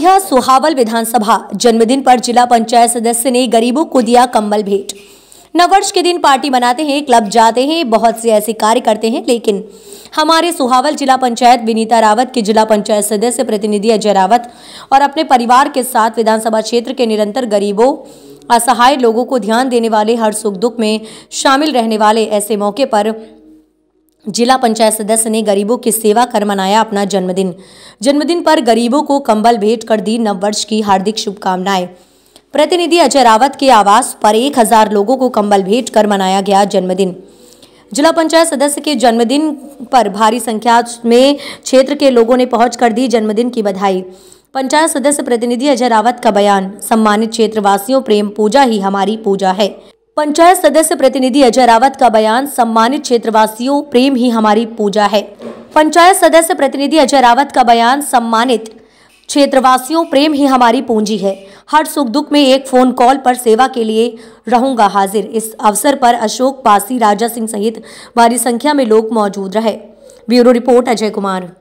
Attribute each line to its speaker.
Speaker 1: अयोध्या सुहावल विधानसभा जन्मदिन पर जिला पंचायत सदस्य ने गरीबों को दिया कम्बल भेंट नववर्ष के दिन पार्टी मनाते हैं क्लब जाते हैं बहुत से ऐसे कार्य करते हैं लेकिन हमारे सुहावल जिला पंचायत विनीता रावत के जिला पंचायत सदस्य प्रतिनिधि अजय रावत और अपने परिवार के साथ विधानसभा क्षेत्र के निरंतर गरीबों असहाय लोगों को ध्यान देने वाले हर सुख दुख में शामिल रहने वाले ऐसे मौके पर जिला पंचायत सदस्य ने गरीबों की सेवा कर मनाया अपना जन्मदिन जन्मदिन पर गरीबों को कंबल भेंट कर दी नववर्ष की हार्दिक शुभकामनाएं प्रतिनिधि अजय रावत के आवास पर एक हजार लोगों को कंबल भेंट कर मनाया गया जन्मदिन जिला पंचायत सदस्य के जन्मदिन पर भारी संख्या में क्षेत्र के लोगों ने पहुंच कर दी जन्मदिन की बधाई पंचायत सदस्य प्रतिनिधि अजय रावत का बयान सम्मानित क्षेत्रवासियों प्रेम पूजा ही हमारी पूजा है पंचायत सदस्य प्रतिनिधि अजय रावत का बयान सम्मानित क्षेत्रवासियों प्रेम ही हमारी पूजा है पंचायत सदस्य प्रतिनिधि अजय रावत का बयान सम्मानित क्षेत्रवासियों प्रेम ही हमारी पूंजी है हर सुख दुख में एक फ़ोन कॉल पर सेवा के लिए रहूंगा हाजिर इस अवसर पर अशोक पासी राजा सिंह सहित भारी संख्या में लोग मौजूद रहे ब्यूरो रिपोर्ट अजय कुमार